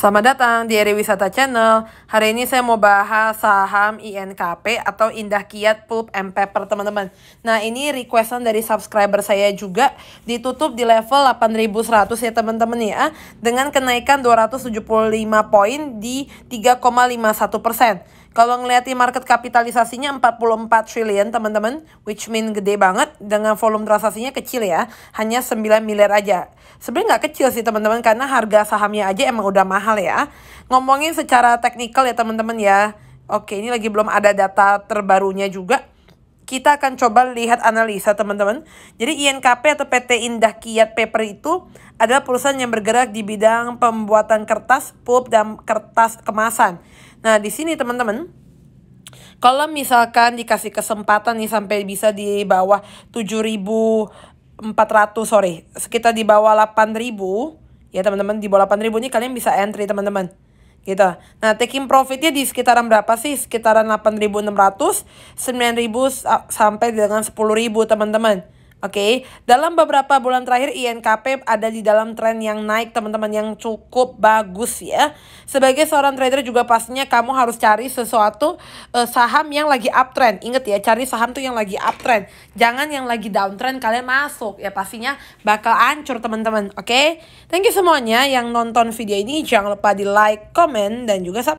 Selamat datang di Eri Wisata Channel. Hari ini saya mau bahas saham INKP atau Indah Kiat Pulp and Paper, teman-teman. Nah, ini requestan dari subscriber saya juga ditutup di level 8100 ya, teman-teman ya, dengan kenaikan 275 poin di 3,51%. Kalau ngeliatin market kapitalisasinya 44 triliun, teman-teman, which mean gede banget dengan volume transaksinya kecil ya, hanya 9 miliar aja. Sebenarnya nggak kecil sih, teman-teman, karena harga sahamnya aja emang udah mahal mahal ya. Ngomongin secara teknikal ya teman-teman ya. Oke, ini lagi belum ada data terbarunya juga. Kita akan coba lihat analisa teman-teman. Jadi INKP atau PT Indah Kiat Paper itu adalah perusahaan yang bergerak di bidang pembuatan kertas, pulp, dan kertas kemasan. Nah, di sini teman-teman, kalau misalkan dikasih kesempatan nih sampai bisa di bawah 7.400 sorry sekitar di bawah 8.000 ya teman-teman di bawah 8000 ini kalian bisa entry teman-teman gitu. Nah, taking profitnya di sekitaran berapa sih? Sekitaran 8.600, 9.000 sampai dengan 10.000 teman-teman. Oke, okay. dalam beberapa bulan terakhir INKP ada di dalam tren yang naik teman-teman yang cukup bagus ya. Sebagai seorang trader juga pastinya kamu harus cari sesuatu uh, saham yang lagi uptrend. Ingat ya, cari saham tuh yang lagi uptrend. Jangan yang lagi downtrend kalian masuk ya pastinya bakal hancur teman-teman. Oke, okay? thank you semuanya yang nonton video ini. Jangan lupa di like, comment dan juga subscribe.